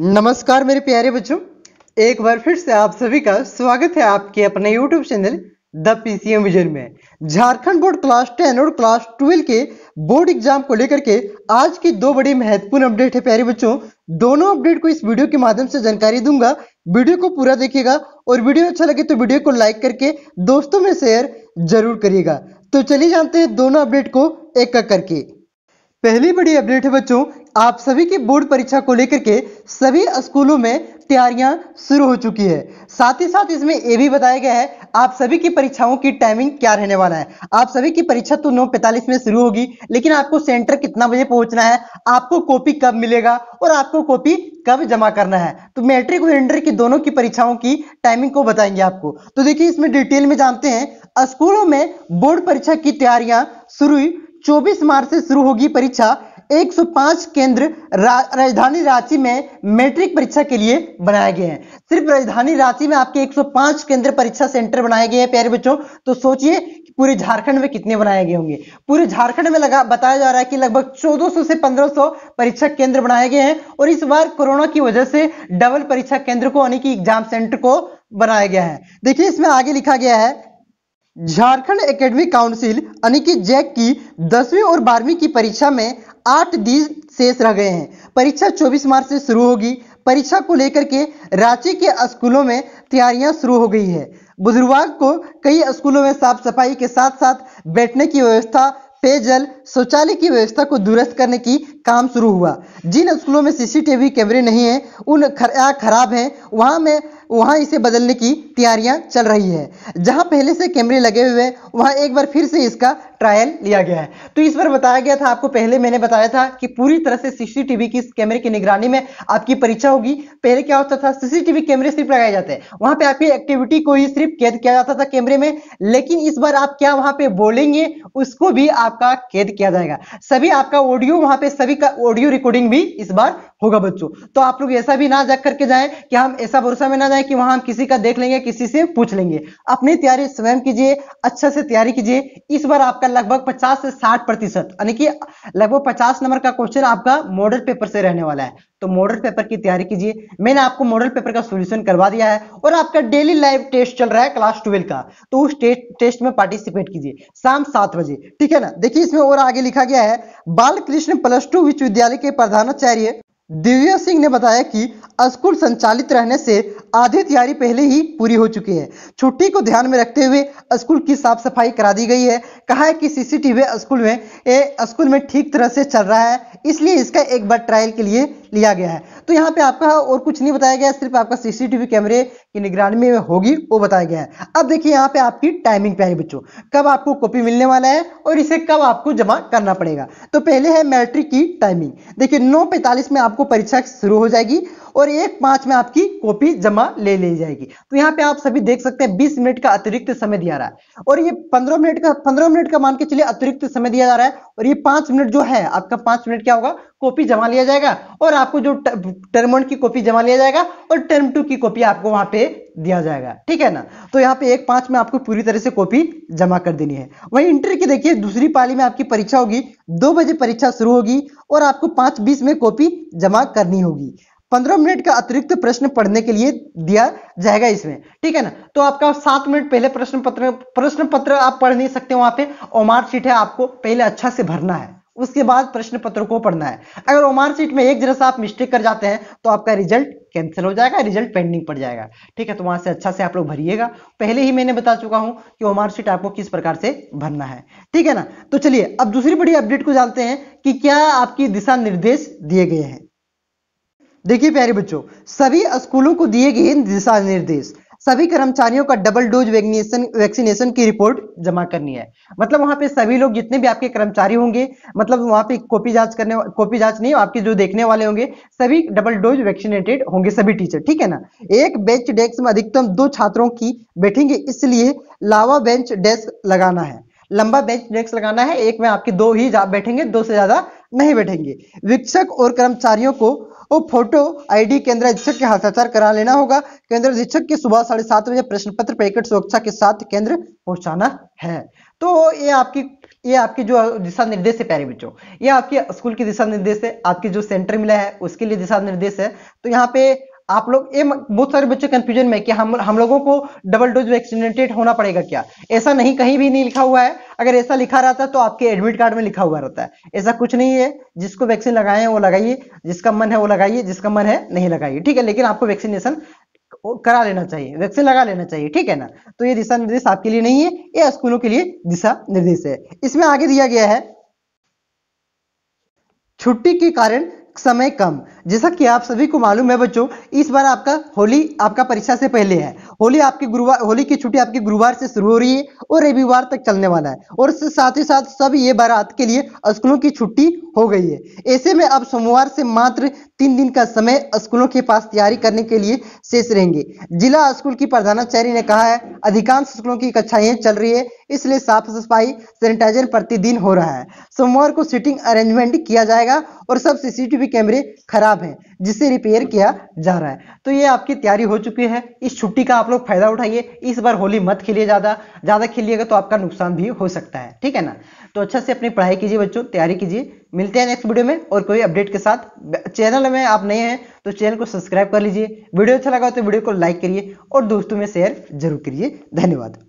नमस्कार मेरे प्यारे बच्चों एक बार फिर से आप सभी का स्वागत है आपके अपने YouTube channel the PCM vision में झारखंड बोर्ड क्लास टेन और क्लास ट्वेल्व के बोर्ड एग्जाम को लेकर के आज की दो बड़ी महत्वपूर्ण अपडेट है प्यारे बच्चों दोनों अपडेट को इस वीडियो के माध्यम से जानकारी दूंगा वीडियो को पूरा देखिएगा और वीडियो अच्छा लगे तो वीडियो को लाइक करके दोस्तों में शेयर जरूर करिएगा तो चलिए जानते हैं दोनों अपडेट को एक एक करके पहली बड़ी अपडेट है बच्चों आप सभी की बोर्ड परीक्षा को लेकर के सभी स्कूलों में तैयारियां शुरू हो चुकी है साथ ही साथ इसमें यह भी बताया गया है आप सभी की परीक्षाओं की टाइमिंग क्या रहने वाला है आप सभी की परीक्षा तो नौ पैंतालीस में शुरू होगी लेकिन आपको सेंटर कितना बजे पहुंचना है आपको कॉपी कब मिलेगा और आपको कॉपी कब जमा करना है तो मैट्रिक और इंटर की दोनों की परीक्षाओं की टाइमिंग को बताएंगे आपको तो देखिए इसमें डिटेल में जानते हैं स्कूलों में बोर्ड परीक्षा की तैयारियां शुरू 24 मार्च से शुरू होगी परीक्षा 105 केंद्र राजधानी रांची में मैट्रिक परीक्षा के लिए बनाए गए हैं सिर्फ राजधानी रांची में आपके 105 केंद्र परीक्षा सेंटर बनाए गए हैं प्यारे बच्चों तो सोचिए पूरे झारखंड में कितने बनाए गए होंगे पूरे झारखंड में लगा बताया जा रहा है कि लगभग 1400 से 1500 परीक्षा केंद्र बनाए गए हैं और इस बार कोरोना की वजह से डबल परीक्षा केंद्र को यानी कि एग्जाम सेंटर को बनाया गया है देखिए इसमें आगे लिखा गया है झारखंड एकेडमिक काउंसिल यानी कि जैक की दसवीं और बारहवीं की परीक्षा में आठ दिन शेष रह गए हैं परीक्षा 24 मार्च से शुरू होगी परीक्षा को लेकर के रांची के स्कूलों में तैयारियां शुरू हो गई है बुधवार को कई स्कूलों में साफ सफाई के साथ साथ बैठने की व्यवस्था पेयजल शौचालय की व्यवस्था को दुरुस्त करने की काम शुरू हुआ जिन स्कूलों में सीसीटीवी कैमरे नहीं हैं उन खराब हैं वहाँ में वहाँ इसे बदलने की तैयारियाँ चल रही है जहाँ पहले से कैमरे लगे हुए हैं वहाँ एक बार फिर से इसका ट्रायल लिया गया है तो इस पर बताया गया था आपको पहले मैंने बताया था कि पूरी तरह से सीसीटीवी की कैमरे की निगरानी में आपकी परीक्षा होगी पहले क्या होता था सीसीटीवी कैमरे सिर्फ लगाए जाते हैं वहां पे आपकी एक्टिविटी को ही सिर्फ कैद किया जाता था कैमरे में लेकिन इस बार आप क्या वहां पर बोलेंगे उसको भी आपका कैद किया जाएगा सभी आपका ऑडियो वहां पर सभी का ऑडियो रिकॉर्डिंग भी इस बार होगा बच्चों तो आप लोग ऐसा भी ना जाकर करके जाए कि हम ऐसा भरोसा में ना जाए कि वहां हम किसी का देख लेंगे किसी से पूछ लेंगे अपनी तैयारी स्वयं कीजिए अच्छा से तैयारी कीजिए इस बार आपका लगभग 50 से 60 प्रतिशत यानी कि लगभग 50 नंबर का क्वेश्चन आपका मॉडल पेपर से रहने वाला है तो मॉडल पेपर की तैयारी कीजिए मैंने आपको मॉडल पेपर का सोल्यूशन करवा दिया है और आपका डेली लाइव टेस्ट चल रहा है क्लास ट्वेल्व का तो उस टेस्ट में पार्टिसिपेट कीजिए शाम सात बजे ठीक है ना देखिए इसमें और आगे लिखा गया है बालकृष्ण प्लस टू विश्वविद्यालय के प्रधानाचार्य दिव्या सिंह ने बताया कि स्कूल संचालित रहने से आधी तैयारी पहले ही पूरी हो चुकी है छुट्टी को ध्यान में रखते हुए स्कूल की साफ सफाई करा दी गई है कहा है कि सीसीटीवी स्कूल में ए, स्कूल में ठीक तरह से चल रहा है इसलिए इसका एक बार ट्रायल के लिए लिया गया है तो यहाँ पे आपका और कुछ नहीं बताया गया सिर्फ आपका सीसीटीवी कैमरे की निगरानी में होगी वो बताया गया है अब देखिए यहाँ पे आपकी टाइमिंग प्यारे बच्चों कब आपको कॉपी मिलने वाला है और इसे कब आपको जमा करना पड़ेगा तो पहले है मैट्रिक की टाइमिंग देखिए नौ में आपको परीक्षा शुरू हो जाएगी और एक पांच में आपकी कॉपी जमा ले ली जाएगी तो यहाँ पे आप सभी देख सकते हैं बीस मिनट का अतिरिक्त समय दिया रहा है और ये पंद्रह मिनट का पंद्रह मिनट का मान के चलिए अतिरिक्त समय दिया जा रहा है और ये पांच मिनट जो है आपका पांच मिनट क्या होगा कॉपी जमा लिया जाएगा और आपको जो टर्म वन की कॉपी जमा लिया जाएगा और टर्म टू की कॉपी आपको वहां पे दिया जाएगा ठीक है ना तो यहाँ पे एक पांच में आपको पूरी तरह से कॉपी जमा कर देनी है वही इंटर की देखिए दूसरी पाली में आपकी परीक्षा होगी दो बजे परीक्षा शुरू होगी और आपको पांच बीस में कॉपी जमा करनी होगी पंद्रह मिनट का अतिरिक्त प्रश्न पढ़ने के लिए दिया जाएगा इसमें ठीक है ना तो आपका सात मिनट पहले प्रश्न पत्र प्रश्न पत्र आप पढ़ नहीं सकते वहां पे और मार्कशीट है आपको पहले अच्छा से भरना है उसके बाद प्रश्न पत्र को पढ़ना है अगर ओमार सीट में एक जरा सा आप मिस्टेक कर जाते हैं तो आपका रिजल्ट कैंसिल हो जाएगा रिजल्ट पेंडिंग पड़ जाएगा ठीक है तो वहां से अच्छा से आप लोग भरिएगा पहले ही मैंने बता चुका हूं कि ओमार सीट आपको किस प्रकार से भरना है ठीक है ना तो चलिए अब दूसरी बड़ी अपडेट को जानते हैं कि क्या आपकी दिशा निर्देश दिए गए हैं देखिए प्यारे बच्चों सभी स्कूलों को दिए गए दिशा निर्देश सभी कर्मचारियों का डबल डोज वैक्सीनेशन वैक्सीनेशन की रिपोर्ट जमा करनी है मतलब वहां पे सभी लोग जितने भी आपके कर्मचारी होंगे मतलब वहां पे कॉपी जांच करने कॉपी जांच नहीं आपके जो देखने वाले होंगे सभी डबल डोज वैक्सीनेटेड होंगे सभी टीचर ठीक है ना एक बेंच डेस्क में अधिकतम दो छात्रों की बैठेंगे इसलिए लावा बेंच डेस्क लगाना है लंबा बेंच डेस्क लगाना है एक में आपके दो ही बैठेंगे दो से ज्यादा नहीं बैठेंगे शिक्षक और कर्मचारियों को वो फोटो आईडी केंद्र अधीक्षक के हस्ताक्षर करा लेना होगा केंद्र अधीक्षक के सुबह साढ़े सात बजे प्रश्न पत्र पैकेट सुरक्षा के साथ केंद्र पहुंचाना है तो ये आपकी ये आपके जो दिशा निर्देश है प्यारे बच्चों ये आपके स्कूल के दिशा निर्देश है आपके जो सेंटर मिला है उसके लिए दिशा निर्देश है तो यहाँ पे आप लोग ये बहुत सारे बच्चे कंफ्यूजन में कि हम हम लोगों को डबल डोज वैक्सीनेटेड होना पड़ेगा क्या ऐसा नहीं कहीं भी नहीं लिखा हुआ है अगर ऐसा लिखा रहता है तो आपके एडमिट कार्ड में लिखा हुआ रहता है ऐसा कुछ नहीं है जिसको वैक्सीन लगाए वो लगाइए जिसका मन है वो लगाइए जिसका मन है नहीं लगाइए ठीक है लेकिन आपको वैक्सीनेशन करा लेना चाहिए वैक्सीन लगा लेना चाहिए ठीक है ना तो ये दिशा निर्देश आपके लिए नहीं है ये स्कूलों के लिए दिशा निर्देश है इसमें आगे दिया गया है छुट्टी के कारण समय कम जैसा कि आप सभी को मालूम है बच्चों इस बार आपका होली आपका परीक्षा से पहले है होली आपकी गुरुवार होली की छुट्टी आपकी गुरुवार से शुरू हो रही है और रविवार तक चलने वाला है और साथ ही साथ सब ये बारात के लिए स्कूलों की छुट्टी हो गई है ऐसे में अब सोमवार से मात्र तीन दिन का समय स्कूलों के पास तैयारी करने के लिए शेष रहेंगे जिला स्कूल की प्रधानाचार्य ने कहा है अधिकांश स्कूलों की कक्षाएं चल रही है इसलिए साफ सफाई सैनिटाइजर प्रतिदिन हो रहा है सोमवार को सीटिंग अरेंजमेंट किया जाएगा और सब सीसीटीवी भी कैमरे खराब हैं जिसे रिपेयर किया जा रहा है तो ये आपकी तैयारी हो चुकी है इस छुट्टी का आप लोग फायदा उठाइए इस बार होली मत खेलिए ज़्यादा ज़्यादा खेलिएगा तो आपका नुकसान भी हो सकता है ठीक है ना तो अच्छा से अपनी पढ़ाई कीजिए बच्चों तैयारी कीजिए मिलते हैं नेक्स्ट वीडियो में और कोई अपडेट के साथ चैनल में आप नए हैं तो चैनल को सब्सक्राइब कर लीजिए वीडियो अच्छा लगा तो वीडियो को लाइक करिए और दोस्तों में शेयर जरूर करिए धन्यवाद